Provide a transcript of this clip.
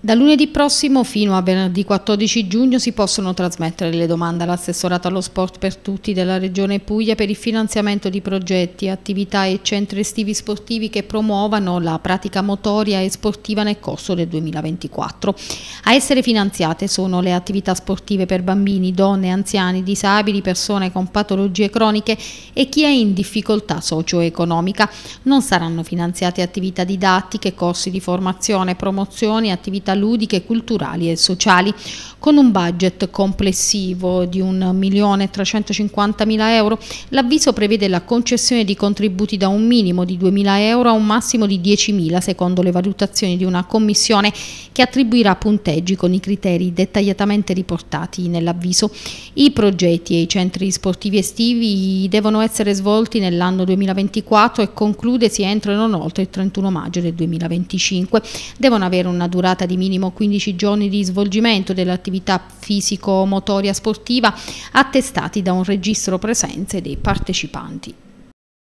Da lunedì prossimo fino a venerdì 14 giugno si possono trasmettere le domande all'assessorato allo sport per tutti della Regione Puglia per il finanziamento di progetti, attività e centri estivi sportivi che promuovano la pratica motoria e sportiva nel corso del 2024. A essere finanziate sono le attività sportive per bambini, donne, anziani, disabili, persone con patologie croniche e chi è in difficoltà socio-economica. Non saranno finanziate attività didattiche, corsi di formazione, promozioni, attività attività ludiche, culturali e sociali, con un budget complessivo di 1.350.000 euro. L'avviso prevede la concessione di contributi da un minimo di 2.000 euro a un massimo di 10.000 secondo le valutazioni di una commissione che attribuirà punteggi con i criteri dettagliatamente riportati nell'avviso. I progetti e i centri sportivi estivi devono essere svolti nell'anno 2024 e concludersi entro e non oltre il 31 maggio del 2025. Devono avere una durata di minimo 15 giorni di svolgimento dell'attività fisico-motoria sportiva attestati da un registro presenze dei partecipanti.